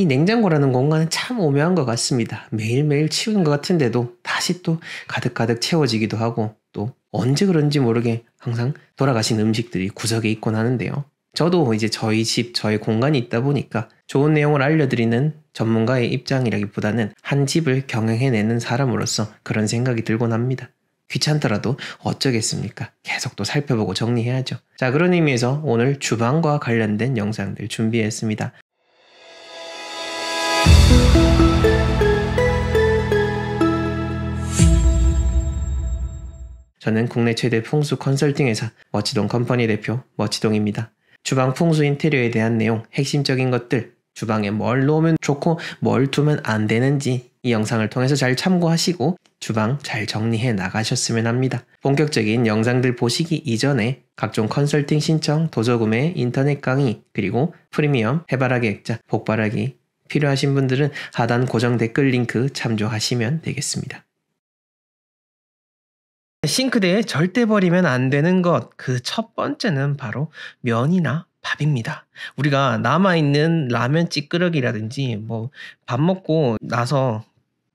이 냉장고라는 공간은 참 오묘한 것 같습니다. 매일매일 치우는 것 같은데도 다시 또 가득가득 채워지기도 하고 또 언제 그런지 모르게 항상 돌아가신 음식들이 구석에 있곤 하는데요. 저도 이제 저희 집, 저희 공간이 있다 보니까 좋은 내용을 알려드리는 전문가의 입장이라기보다는 한 집을 경영해내는 사람으로서 그런 생각이 들곤 합니다. 귀찮더라도 어쩌겠습니까? 계속 또 살펴보고 정리해야죠. 자, 그런 의미에서 오늘 주방과 관련된 영상들 준비했습니다. 저는 국내 최대 풍수 컨설팅 회사 머치동 컴퍼니 대표 머치동입니다. 주방 풍수 인테리어에 대한 내용, 핵심적인 것들, 주방에 뭘 놓으면 좋고 뭘 두면 안 되는지 이 영상을 통해서 잘 참고하시고 주방 잘 정리해 나가셨으면 합니다. 본격적인 영상들 보시기 이전에 각종 컨설팅 신청, 도서구매, 인터넷 강의, 그리고 프리미엄, 해바라기 액자, 복바라기 필요하신 분들은 하단 고정 댓글 링크 참조하시면 되겠습니다. 싱크대에 절대 버리면 안 되는 것, 그 첫 번째는 바로 면이나 밥입니다. 우리가 남아있는 라면 찌끄러기라든지, 뭐, 밥 먹고 나서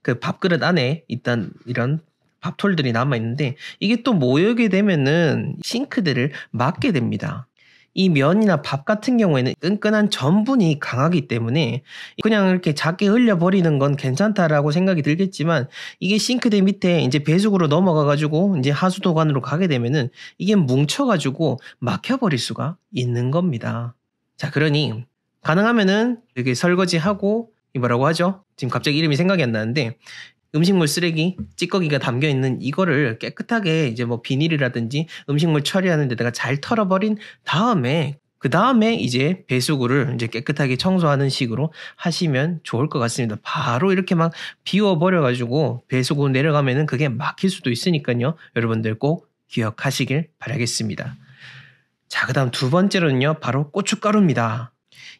그 밥그릇 안에 있던 이런 밥톨들이 남아있는데, 이게 또 모여게 되면은 싱크대를 막게 됩니다. 이 면이나 밥 같은 경우에는 끈끈한 전분이 강하기 때문에 그냥 이렇게 작게 흘려버리는 건 괜찮다라고 생각이 들겠지만 이게 싱크대 밑에 이제 배수구로 넘어가가지고 이제 하수도관으로 가게 되면은 이게 뭉쳐가지고 막혀버릴 수가 있는 겁니다. 자, 그러니 가능하면은 이렇게 설거지하고 이 뭐라고 하죠? 지금 갑자기 이름이 생각이 안 나는데 음식물 쓰레기 찌꺼기가 담겨 있는 이거를 깨끗하게 이제 뭐 비닐이라든지 음식물 처리하는 데다가 잘 털어버린 다음에 그 다음에 이제 배수구를 이제 깨끗하게 청소하는 식으로 하시면 좋을 것 같습니다. 바로 이렇게 막 비워버려가지고 배수구 내려가면은 그게 막힐 수도 있으니까요. 여러분들 꼭 기억하시길 바라겠습니다. 자, 그 다음 두 번째로는요, 바로 고춧가루입니다.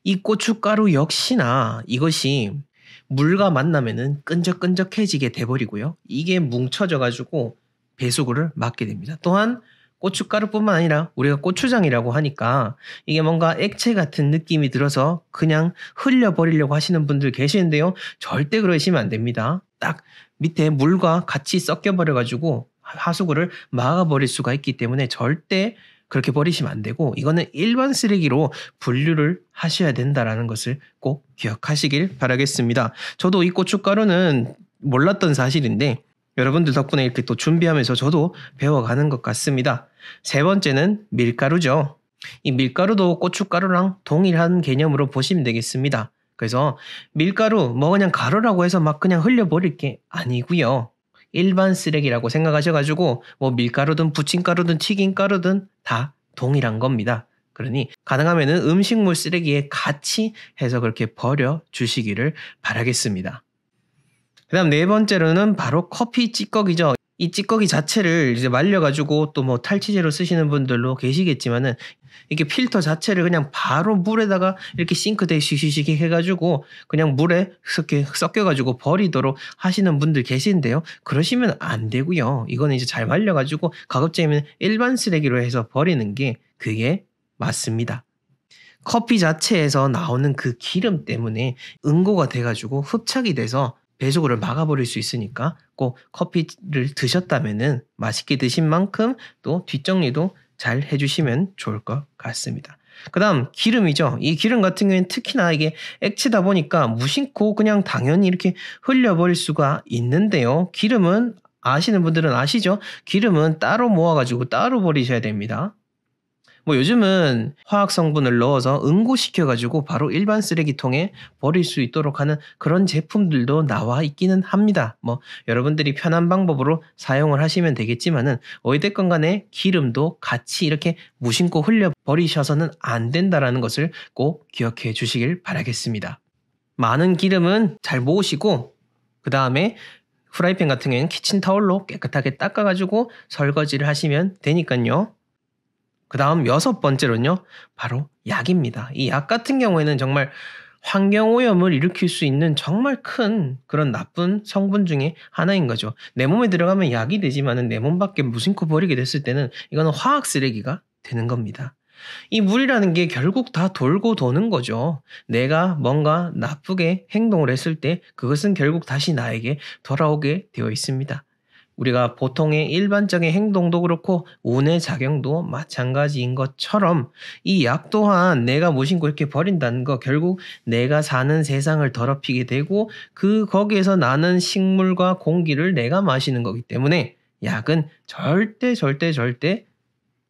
이 고춧가루 역시나 이것이 물과 만나면은 끈적끈적해지게 돼버리고요. 이게 뭉쳐져가지고 배수구를 막게 됩니다. 또한 고춧가루뿐만 아니라 우리가 고추장이라고 하니까 이게 뭔가 액체 같은 느낌이 들어서 그냥 흘려버리려고 하시는 분들 계시는데요. 절대 그러시면 안 됩니다. 딱 밑에 물과 같이 섞여버려가지고 하수구를 막아버릴 수가 있기 때문에 절대 그렇게 버리시면 안 되고 이거는 일반 쓰레기로 분류를 하셔야 된다라는 것을 꼭 기억하시길 바라겠습니다. 저도 이 고춧가루는 몰랐던 사실인데 여러분들 덕분에 이렇게 또 준비하면서 저도 배워가는 것 같습니다. 세 번째는 밀가루죠. 이 밀가루도 고춧가루랑 동일한 개념으로 보시면 되겠습니다. 그래서 밀가루 뭐 그냥 가루라고 해서 막 그냥 흘려버릴 게 아니고요. 일반 쓰레기라고 생각하셔가지고 뭐 밀가루든 부침가루든 튀김가루든 다 동일한 겁니다. 그러니 가능하면은 음식물 쓰레기에 같이 해서 그렇게 버려 주시기를 바라겠습니다. 그 다음 네 번째로는 바로 커피 찌꺼기죠. 이 찌꺼기 자체를 이제 말려가지고 또 뭐 탈취제로 쓰시는 분들로 계시겠지만은 이게 필터 자체를 그냥 바로 물에다가 이렇게 싱크대에 쉬쉬쉬 해가지고 그냥 물에 섞여가지고 버리도록 하시는 분들 계신데요. 그러시면 안 되고요. 이거는 이제 잘 말려가지고 가급적이면 일반 쓰레기로 해서 버리는 게 그게 맞습니다. 커피 자체에서 나오는 그 기름 때문에 응고가 돼가지고 흡착이 돼서 배속을 막아버릴 수 있으니까 꼭 커피를 드셨다면 맛있게 드신 만큼 또 뒷정리도 잘 해주시면 좋을 것 같습니다. 그 다음 기름이죠. 이 기름 같은 경우에는 특히나 이게 액체다 보니까 무심코 그냥 당연히 이렇게 흘려버릴 수가 있는데요. 기름은 아시는 분들은 아시죠? 기름은 따로 모아가지고 따로 버리셔야 됩니다. 뭐 요즘은 화학 성분을 넣어서 응고시켜 가지고 바로 일반 쓰레기통에 버릴 수 있도록 하는 그런 제품들도 나와 있기는 합니다. 뭐 여러분들이 편한 방법으로 사용을 하시면 되겠지만은 어이됐건 간에 기름도 같이 이렇게 무심코 흘려 버리셔서는 안 된다라는 것을 꼭 기억해 주시길 바라겠습니다. 많은 기름은 잘 모으시고 그 다음에 후라이팬 같은 경우에는 키친타올로 깨끗하게 닦아가지고 설거지를 하시면 되니까요. 그 다음 여섯 번째로는요, 바로 약입니다. 이 약 같은 경우에는 정말 환경오염을 일으킬 수 있는 정말 큰 그런 나쁜 성분 중에 하나인 거죠. 내 몸에 들어가면 약이 되지만은 내 몸 밖에 무심코 버리게 됐을 때는 이거는 화학 쓰레기가 되는 겁니다. 이 물이라는 게 결국 다 돌고 도는 거죠. 내가 뭔가 나쁘게 행동을 했을 때 그것은 결국 다시 나에게 돌아오게 되어 있습니다. 우리가 보통의 일반적인 행동도 그렇고 운의 작용도 마찬가지인 것처럼 이 약 또한 내가 모신고 이렇게 버린다는 거 결국 내가 사는 세상을 더럽히게 되고 그 거기에서 나는 식물과 공기를 내가 마시는 거기 때문에 약은 절대 절대 절대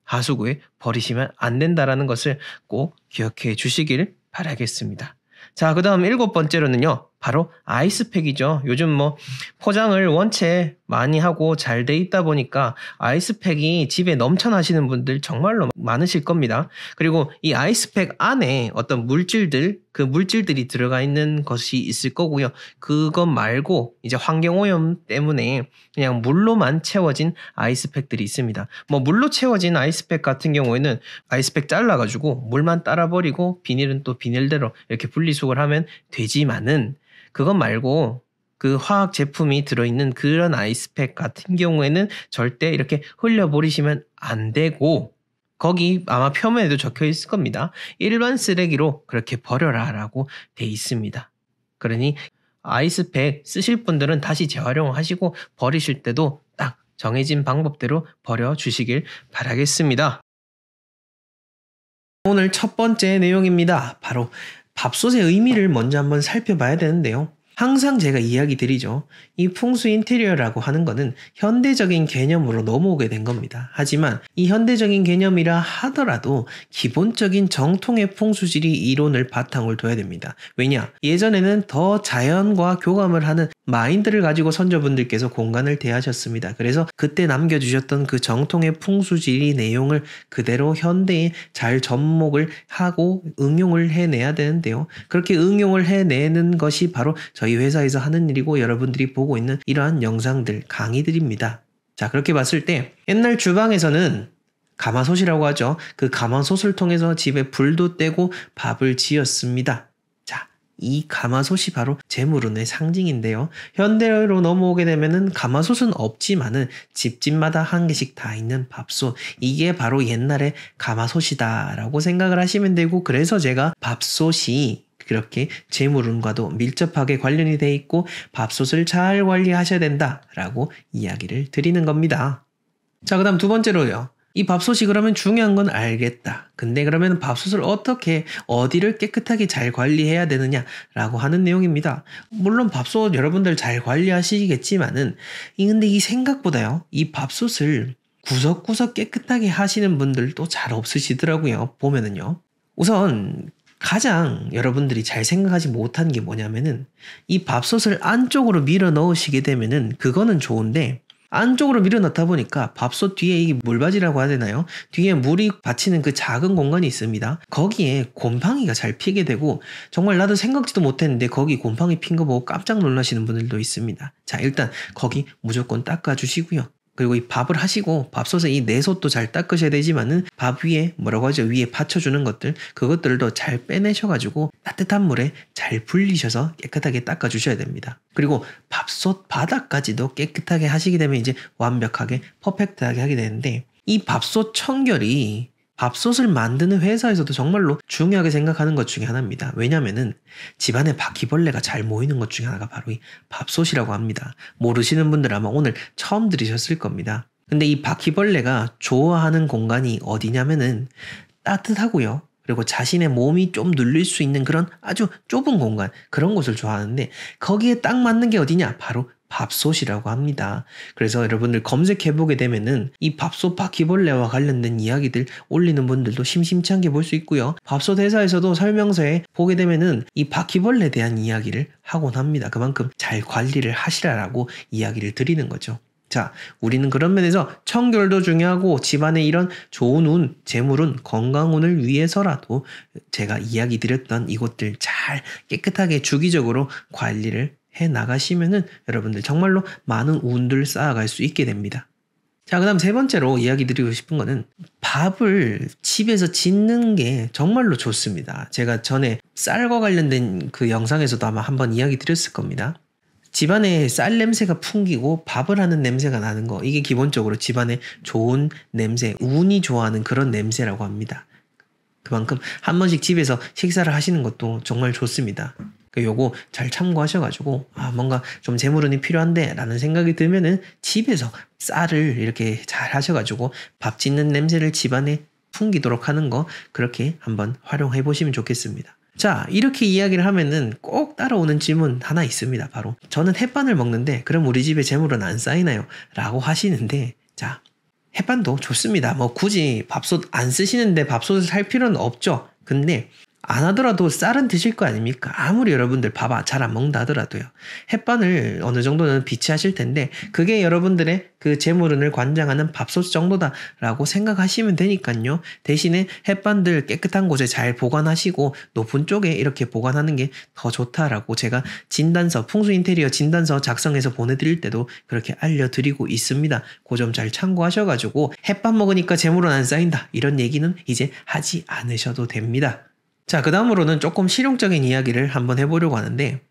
하수구에 버리시면 안 된다라는 것을 꼭 기억해 주시길 바라겠습니다. 자, 그 다음 일곱 번째로는요. 바로 아이스팩이죠. 요즘 뭐 포장을 원체 많이 하고 잘 돼 있다 보니까 아이스팩이 집에 넘쳐나시는 분들 정말로 많으실 겁니다. 그리고 이 아이스팩 안에 어떤 물질들, 그 물질들이 들어가 있는 것이 있을 거고요. 그것 말고 이제 환경오염 때문에 그냥 물로만 채워진 아이스팩들이 있습니다. 뭐 물로 채워진 아이스팩 같은 경우에는 아이스팩 잘라가지고 물만 따라 버리고 비닐은 또 비닐대로 이렇게 분리수거를 하면 되지만은 그것 말고 그 화학 제품이 들어있는 그런 아이스팩 같은 경우에는 절대 이렇게 흘려버리시면 안 되고 거기 아마 표면에도 적혀 있을 겁니다. 일반 쓰레기로 그렇게 버려라 라고 돼 있습니다. 그러니 아이스팩 쓰실 분들은 다시 재활용하시고 버리실 때도 딱 정해진 방법대로 버려주시길 바라겠습니다. 오늘 첫 번째 내용입니다. 바로 밥솥의 의미를 먼저 한번 살펴봐야 되는데요. 항상 제가 이야기 드리죠. 이 풍수 인테리어라고 하는 거는 현대적인 개념으로 넘어오게 된 겁니다. 하지만 이 현대적인 개념이라 하더라도 기본적인 정통의 풍수지리 이론을 바탕을 둬야 됩니다. 왜냐? 예전에는 더 자연과 교감을 하는 마인드를 가지고 선조분들께서 공간을 대하셨습니다. 그래서 그때 남겨주셨던 그 정통의 풍수지리 내용을 그대로 현대에 잘 접목을 하고 응용을 해내야 되는데요. 그렇게 응용을 해내는 것이 바로 저희 회사에서 하는 일이고 여러분들이 보고 있는 이러한 영상들, 강의들입니다. 자, 그렇게 봤을 때 옛날 주방에서는 가마솥이라고 하죠. 그 가마솥을 통해서 집에 불도 떼고 밥을 지었습니다. 이 가마솥이 바로 재물운의 상징인데요. 현대로 넘어오게 되면은 가마솥은 없지만은 집집마다 한 개씩 다 있는 밥솥 이게 바로 옛날에 가마솥이다라고 생각을 하시면 되고 그래서 제가 밥솥이 그렇게 재물운과도 밀접하게 관련이 돼 있고 밥솥을 잘 관리하셔야 된다라고 이야기를 드리는 겁니다. 자, 그 다음 두 번째로요. 이 밥솥이 그러면 중요한 건 알겠다. 근데 그러면 밥솥을 어떻게 어디를 깨끗하게 잘 관리해야 되느냐라고 하는 내용입니다. 물론 밥솥 여러분들 잘 관리하시겠지만은 근데 이 생각보다요. 이 밥솥을 구석구석 깨끗하게 하시는 분들도 잘 없으시더라고요. 보면은요. 우선 가장 여러분들이 잘 생각하지 못한 게 뭐냐면은 이 밥솥을 안쪽으로 밀어 넣으시게 되면은 그거는 좋은데 안쪽으로 밀어넣다 보니까 밥솥 뒤에 이 물바지라고 해야 되나요? 뒤에 물이 받치는 그 작은 공간이 있습니다. 거기에 곰팡이가 잘 피게 되고 정말 나도 생각지도 못했는데 거기 곰팡이 핀 거 보고 깜짝 놀라시는 분들도 있습니다. 자 일단 거기 무조건 닦아주시고요. 그리고 이 밥을 하시고 밥솥에 이 내솥도 잘 닦으셔야 되지만은 밥 위에 뭐라고 하죠 위에 받쳐주는 것들 그것들도 잘 빼내셔가지고 따뜻한 물에 잘 불리셔서 깨끗하게 닦아주셔야 됩니다. 그리고 밥솥 바닥까지도 깨끗하게 하시게 되면 이제 완벽하게 퍼펙트하게 하게 되는데 이 밥솥 청결이 밥솥을 만드는 회사에서도 정말로 중요하게 생각하는 것 중에 하나입니다. 왜냐면은 집안에 바퀴벌레가 잘 모이는 것 중에 하나가 바로 이 밥솥이라고 합니다. 모르시는 분들 아마 오늘 처음 들으셨을 겁니다. 근데 이 바퀴벌레가 좋아하는 공간이 어디냐면은 따뜻하고요. 그리고 자신의 몸이 좀 눌릴 수 있는 그런 아주 좁은 공간, 그런 곳을 좋아하는데 거기에 딱 맞는 게 어디냐? 바로 밥솥이라고 합니다. 그래서 여러분들 검색해 보게 되면은 이 밥솥 바퀴벌레와 관련된 이야기들 올리는 분들도 심심찮게 볼 수 있고요. 밥솥 회사에서도 설명서에 보게 되면은 이 바퀴벌레에 대한 이야기를 하곤 합니다. 그만큼 잘 관리를 하시라라고 이야기를 드리는 거죠. 자, 우리는 그런 면에서 청결도 중요하고 집안의 이런 좋은 운, 재물운, 건강운을 위해서라도 제가 이야기 드렸던 이것들 잘 깨끗하게 주기적으로 관리를 해 나가시면은 여러분들 정말로 많은 운들 쌓아갈 수 있게 됩니다. 자, 그 다음 세 번째로 이야기 드리고 싶은 거는 밥을 집에서 짓는 게 정말로 좋습니다. 제가 전에 쌀과 관련된 그 영상에서도 아마 한번 이야기 드렸을 겁니다. 집안에 쌀 냄새가 풍기고 밥을 하는 냄새가 나는 거, 이게 기본적으로 집안에 좋은 냄새, 운이 좋아하는 그런 냄새라고 합니다. 그만큼 한 번씩 집에서 식사를 하시는 것도 정말 좋습니다. 그 요거 잘 참고하셔가지고 아 뭔가 좀 재물운이 필요한데 라는 생각이 들면은 집에서 쌀을 이렇게 잘 하셔가지고 밥 짓는 냄새를 집안에 풍기도록 하는 거 그렇게 한번 활용해 보시면 좋겠습니다. 자 이렇게 이야기를 하면은 꼭 따라오는 질문 하나 있습니다. 바로 저는 햇반을 먹는데 그럼 우리 집에 재물은 안 쌓이나요? 라고 하시는데 자 햇반도 좋습니다. 뭐 굳이 밥솥 안 쓰시는데 밥솥을 살 필요는 없죠. 근데 안 하더라도 쌀은 드실 거 아닙니까? 아무리 여러분들 밥잘안 아, 먹는다 하더라도요. 햇반을 어느 정도는 비치하실 텐데 그게 여러분들의 그 재물운을 관장하는 밥솥 정도다라고 생각하시면 되니까요. 대신에 햇반들 깨끗한 곳에 잘 보관하시고 높은 쪽에 이렇게 보관하는 게 더 좋다라고 제가 진단서 풍수 인테리어 진단서 작성해서 보내드릴 때도 그렇게 알려드리고 있습니다. 그 점 잘 참고하셔가지고 햇반 먹으니까 재물은 안 쌓인다 이런 얘기는 이제 하지 않으셔도 됩니다. 자, 그 다음으로는 조금 실용적인 이야기를 한번 해보려고 하는데,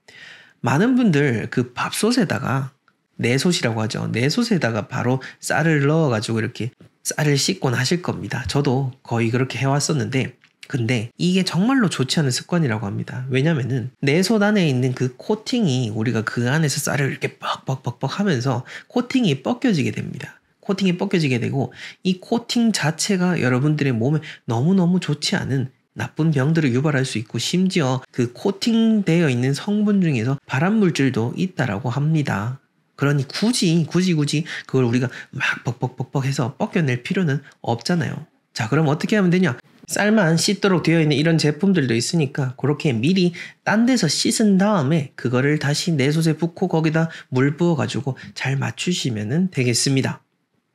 많은 분들 그 밥솥에다가, 내솥이라고 하죠. 내솥에다가 바로 쌀을 넣어가지고 이렇게 쌀을 씻곤 하실 겁니다. 저도 거의 그렇게 해왔었는데, 근데 이게 정말로 좋지 않은 습관이라고 합니다. 왜냐면은 내솥 안에 있는 그 코팅이 우리가 그 안에서 쌀을 이렇게 뻑뻑뻑뻑 하면서 코팅이 벗겨지게 됩니다. 코팅이 벗겨지게 되고 이 코팅 자체가 여러분들의 몸에 너무너무 좋지 않은 나쁜 병들을 유발할 수 있고 심지어 그 코팅되어 있는 성분 중에서 발암 물질도 있다라고 합니다. 그러니 굳이 굳이 굳이 그걸 우리가 막 벅벅벅벅 해서 벗겨낼 필요는 없잖아요. 자, 그럼 어떻게 하면 되냐? 쌀만 씻도록 되어 있는 이런 제품들도 있으니까 그렇게 미리 딴 데서 씻은 다음에 그거를 다시 내솥에 붓고 거기다 물 부어가지고 잘 맞추시면 되겠습니다.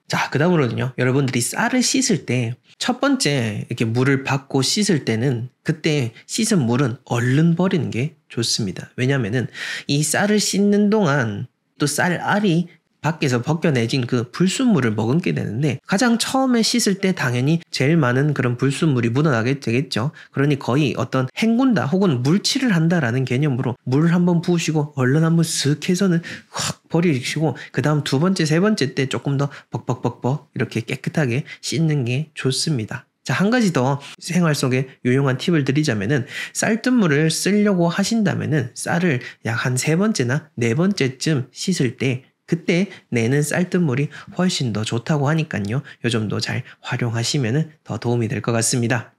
자, 그 다음으로는요. 여러분들이 쌀을 씻을 때 첫 번째 이렇게 물을 받고 씻을 때는 그때 씻은 물은 얼른 버리는 게 좋습니다. 왜냐면은 이 쌀을 씻는 동안 또 쌀알이 밖에서 벗겨내진 그 불순물을 머금게 되는데 가장 처음에 씻을 때 당연히 제일 많은 그런 불순물이 묻어나게 되겠죠. 그러니 거의 어떤 헹군다 혹은 물칠을 한다라는 개념으로 물을 한번 부으시고 얼른 한번 슥 해서는 확 버리시고 그 다음 두 번째 세 번째 때 조금 더 벅벅벅벅 이렇게 깨끗하게 씻는 게 좋습니다. 자, 한 가지 더 생활 속에 유용한 팁을 드리자면은 쌀뜨물을 쓰려고 하신다면은 쌀을 약 한 세 번째나 네 번째쯤 씻을 때 그때 내는 쌀뜨물이 훨씬 더 좋다고 하니깐요 요점도 잘 활용하시면 더 도움이 될 것 같습니다.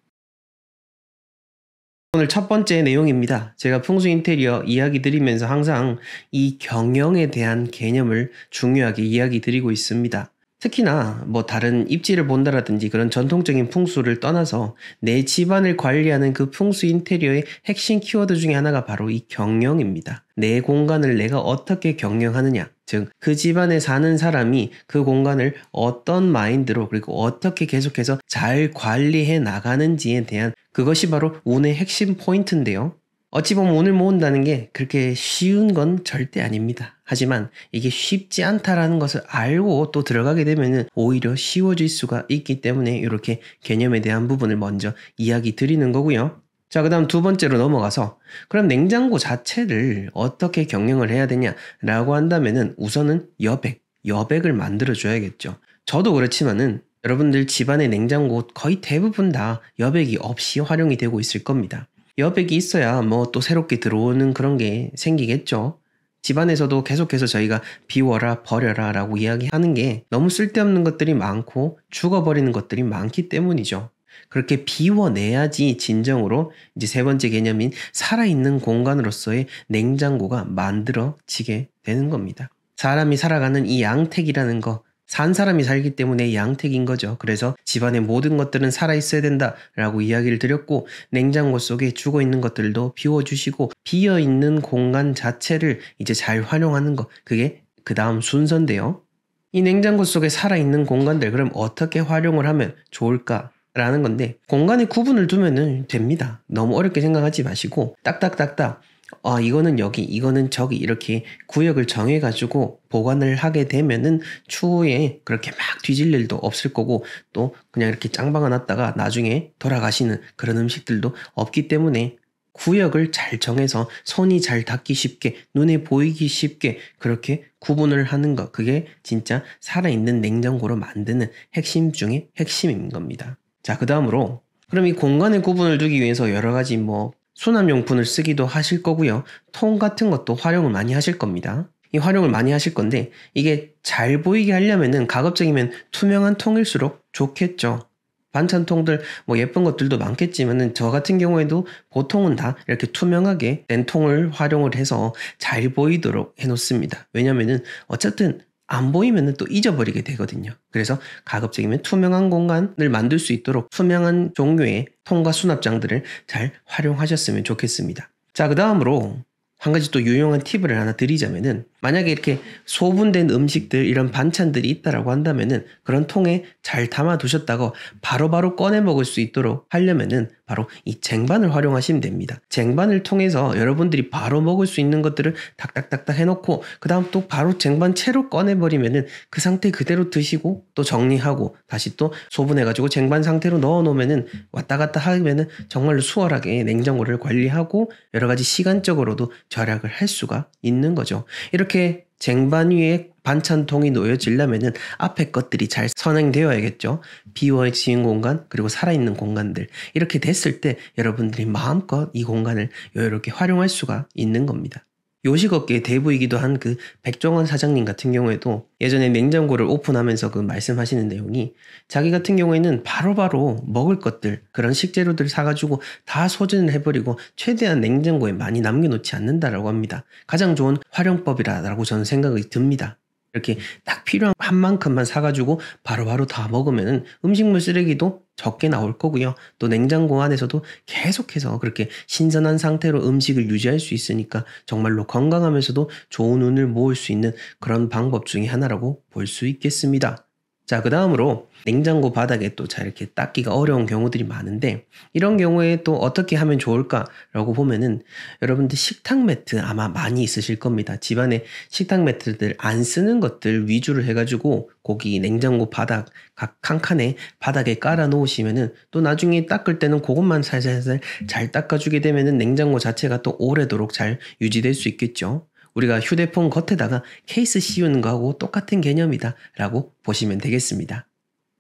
오늘 첫 번째 내용입니다. 제가 풍수 인테리어 이야기 드리면서 항상 이 경영에 대한 개념을 중요하게 이야기 드리고 있습니다. 특히나 뭐 다른 입지를 본다라든지 그런 전통적인 풍수를 떠나서 내 집안을 관리하는 그 풍수 인테리어의 핵심 키워드 중에 하나가 바로 이 경영입니다. 내 공간을 내가 어떻게 경영하느냐. 즉, 그 집안에 사는 사람이 그 공간을 어떤 마인드로 그리고 어떻게 계속해서 잘 관리해 나가는지에 대한 그것이 바로 운의 핵심 포인트인데요. 어찌 보면 오늘 모은다는 게 그렇게 쉬운 건 절대 아닙니다. 하지만 이게 쉽지 않다라는 것을 알고 또 들어가게 되면 오히려 쉬워질 수가 있기 때문에 이렇게 개념에 대한 부분을 먼저 이야기 드리는 거고요. 자, 그 다음 두 번째로 넘어가서, 그럼 냉장고 자체를 어떻게 경영을 해야 되냐라고 한다면은 우선은 여백, 여백을 만들어줘야겠죠. 저도 그렇지만은 여러분들 집안의 냉장고 거의 대부분 다 여백이 없이 활용이 되고 있을 겁니다. 여백이 있어야 뭐 또 새롭게 들어오는 그런 게 생기겠죠. 집안에서도 계속해서 저희가 비워라, 버려라 라고 이야기하는 게 너무 쓸데없는 것들이 많고 죽어버리는 것들이 많기 때문이죠. 그렇게 비워내야지 진정으로 이제 세 번째 개념인 살아있는 공간으로서의 냉장고가 만들어지게 되는 겁니다. 사람이 살아가는 이 양택이라는 거, 산 사람이 살기 때문에 양택인 거죠. 그래서 집안의 모든 것들은 살아있어야 된다 라고 이야기를 드렸고 냉장고 속에 죽어 있는 것들도 비워주시고 비어 있는 공간 자체를 이제 잘 활용하는 것. 그게 그 다음 순서인데요. 이 냉장고 속에 살아있는 공간들 그럼 어떻게 활용을 하면 좋을까? 라는 건데 공간에 구분을 두면 됩니다. 너무 어렵게 생각하지 마시고 딱딱딱딱 아, 이거는 여기, 이거는 저기 이렇게 구역을 정해가지고 보관을 하게 되면은 추후에 그렇게 막 뒤질 일도 없을 거고 또 그냥 이렇게 짱박아 놨다가 나중에 돌아가시는 그런 음식들도 없기 때문에 구역을 잘 정해서 손이 잘 닿기 쉽게 눈에 보이기 쉽게 그렇게 구분을 하는 것 그게 진짜 살아있는 냉장고로 만드는 핵심 중에 핵심인 겁니다. 자 그 다음으로 그럼 이 공간의 구분을 두기 위해서 여러 가지 뭐 수납용품을 쓰기도 하실 거고요. 통 같은 것도 활용을 많이 하실 겁니다. 이 활용을 많이 하실 건데 이게 잘 보이게 하려면은 가급적이면 투명한 통일수록 좋겠죠. 반찬통들 뭐 예쁜 것들도 많겠지만은 저 같은 경우에도 보통은 다 이렇게 투명하게 된 통을 활용을 해서 잘 보이도록 해놓습니다. 왜냐면은 어쨌든 안 보이면 또 잊어버리게 되거든요. 그래서 가급적이면 투명한 공간을 만들 수 있도록 투명한 종류의 통과 수납장들을 잘 활용하셨으면 좋겠습니다. 자, 그 다음으로 한 가지 또 유용한 팁을 하나 드리자면은 만약에 이렇게 소분된 음식들 이런 반찬들이 있다라고 한다면은 그런 통에 잘 담아 두셨다가 바로바로 꺼내 먹을 수 있도록 하려면은 바로 이 쟁반을 활용하시면 됩니다. 쟁반을 통해서 여러분들이 바로 먹을 수 있는 것들을 딱딱딱딱 해놓고 그 다음 또 바로 쟁반 채로 꺼내버리면은 그 상태 그대로 드시고 또 정리하고 다시 또 소분해가지고 쟁반 상태로 넣어놓으면은 왔다 갔다 하면은 정말로 수월하게 냉장고를 관리하고 여러 가지 시간적으로도 절약을 할 수가 있는 거죠. 이렇게 쟁반 위에 반찬통이 놓여지려면은 앞에 것들이 잘 선행되어야겠죠. 비워진 공간 그리고 살아있는 공간들 이렇게 됐을 때 여러분들이 마음껏 이 공간을 여유롭게 활용할 수가 있는 겁니다. 요식업계의 대부이기도 한 그 백종원 사장님 같은 경우에도 예전에 냉장고를 오픈하면서 그 말씀하시는 내용이 자기 같은 경우에는 바로바로 바로 먹을 것들 그런 식재료들 사가지고 다 소진을 해버리고 최대한 냉장고에 많이 남겨놓지 않는다라고 합니다. 가장 좋은 활용법이라고 저는 생각이 듭니다. 이렇게 딱 필요한 한 만큼만 사가지고 바로바로 바로 다 먹으면 음식물 쓰레기도 적게 나올 거고요. 또 냉장고 안에서도 계속해서 그렇게 신선한 상태로 음식을 유지할 수 있으니까 정말로 건강하면서도 좋은 운을 모을 수 있는 그런 방법 중의 하나라고 볼 수 있겠습니다. 자, 그 다음으로 냉장고 바닥에 또 잘 이렇게 닦기가 어려운 경우들이 많은데 이런 경우에 또 어떻게 하면 좋을까라고 보면은 여러분들 식탁 매트 아마 많이 있으실 겁니다. 집안에 식탁 매트들 안 쓰는 것들 위주로 해가지고 고기 냉장고 바닥 각한 칸에 바닥에 깔아 놓으시면은 또 나중에 닦을 때는 그것만 살살살 잘 닦아주게 되면은 냉장고 자체가 또 오래도록 잘 유지될 수 있겠죠. 우리가 휴대폰 겉에다가 케이스 씌우는 거하고 똑같은 개념이다 라고 보시면 되겠습니다.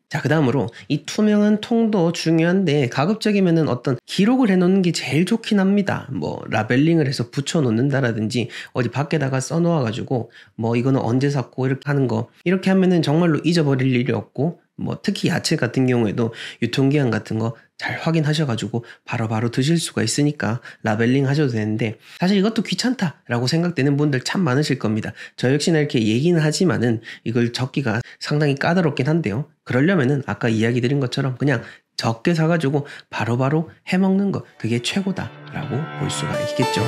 자, 그 다음으로 이 투명한 통도 중요한데 가급적이면 어떤 기록을 해놓는 게 제일 좋긴 합니다. 뭐 라벨링을 해서 붙여놓는다라든지 어디 밖에다가 써놓아가지고 뭐 이거는 언제 샀고 이렇게 하는 거 이렇게 하면은 정말로 잊어버릴 일이 없고 뭐 특히 야채 같은 경우에도 유통기한 같은 거잘 확인하셔가지고 바로바로 바로 드실 수가 있으니까 라벨링 하셔도 되는데 사실 이것도 귀찮다라고 생각되는 분들 참 많으실 겁니다. 저 역시나 이렇게 얘기는 하지만은 이걸 적기가 상당히 까다롭긴 한데요. 그러려면은 아까 이야기 드린 것처럼 그냥 적게 사가지고 바로바로 바로 해먹는 것 그게 최고다라고 볼 수가 있겠죠.